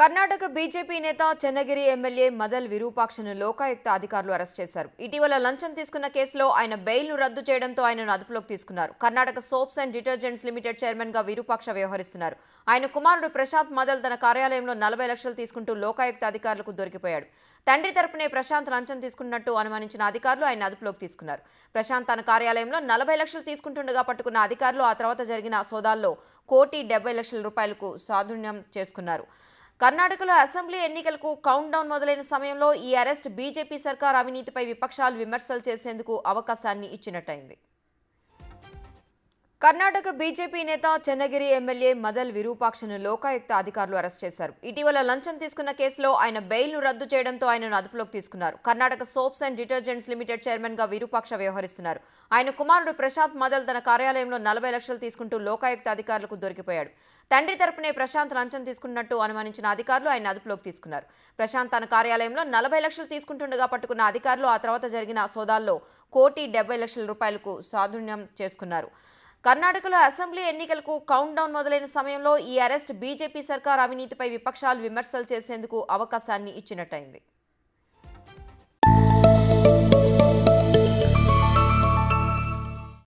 Karnataka BJP నేత Channagiri MLA Madal విరూపాక్షను లోకాయుక్త అధికారులు అరెస్ట్ చేశారు ఇటీవల లంచం తీసుకున్న కేసులో ఆయన బెయిల్ను రద్దు చేయడంతో ఆయనను అదుపులోకి తీసుకున్నారు Karnataka soaps and detergents limited చైర్మన్గా విరూపాక్ష వ్యవహరిస్తున్నారు ఆయన కుమారుడు ప్రశాంత్ మదల్ తన కార్యాలయంలో నలభై లక్షలు తీసుకుంటూ లోకాయుక్త అధికారులకు దొరికిపోయాడు తండ్రి తరపునే ప్రశాంత్ లంచం తీసుకున్నట్టు అనుమానించిన అధికారులు ఆయన అదుపులోకి తీసుకున్నారు ప్రశాంత్ తన కార్యాలయంలో నలభై లక్షలు తీసుకుంటుండగా పట్టుకున్న అధికారులు ఆ తర్వాత జరిగిన సోదాల్లో కోటి డెబ్బై లక్షల రూపాయలకు సాధుణ్యం చేసుకున్నారు కర్ణాటకలో అసెంబ్లీ ఎన్నికలకు కౌంట్ డౌన్ మొదలైన సమయంలో ఈ అరెస్ట్ బీజేపీ సర్కార్ అవినీతిపై విపక్షాలు విమర్శలు చేసేందుకు అవకాశాన్ని ఇచ్చినట్టయింది కర్ణాటక బీజేపీ నేత చెన్నగిరి ఎమ్మెల్యే మదల్ విరూపాక్షను లోకాయుక్త అధికారులు అరెస్ట్ చేశారు ఇటీవల లంచం తీసుకున్న కేసులో ఆయన బెయిల్ను రద్దు చేయడంతో ఆయనను అదుపులోకి తీసుకున్నారు Karnataka soaps and detergents limited chairman గా విరూపాక్ష వ్యవహరిస్తున్నారు ఆయన కుమారుడు ప్రశాంత్ మదల్ తన కార్యాలయంలో నలభై లక్షలు తీసుకుంటూ లోకాయుక్త అధికారులకు దొరికిపోయాడు తండ్రి తరపునే ప్రశాంత్ లంచం తీసుకున్నట్టు అనుమానించిన అధికారులు ఆయన అదుపులోకి తీసుకున్నారు ప్రశాంత్ తన కార్యాలయంలో నలభై లక్షలు తీసుకుంటుండగా పట్టుకున్న అధికారులు ఆ తర్వాత జరిగిన సోదాల్లో కోటి డెబ్బై లక్షల రూపాయలకు సాధుర్యం చేసుకున్నారు కర్ణాటకలో అసెంబ్లీ ఎన్నికలకు కౌంట్ డౌన్ మొదలైన సమయంలో ఈ అరెస్ట్ బీజేపీ సర్కార్ అవినీతిపై విపక్షాలు విమర్శలు చేసేందుకు అవకాశాన్ని ఇచ్చినట్టయింది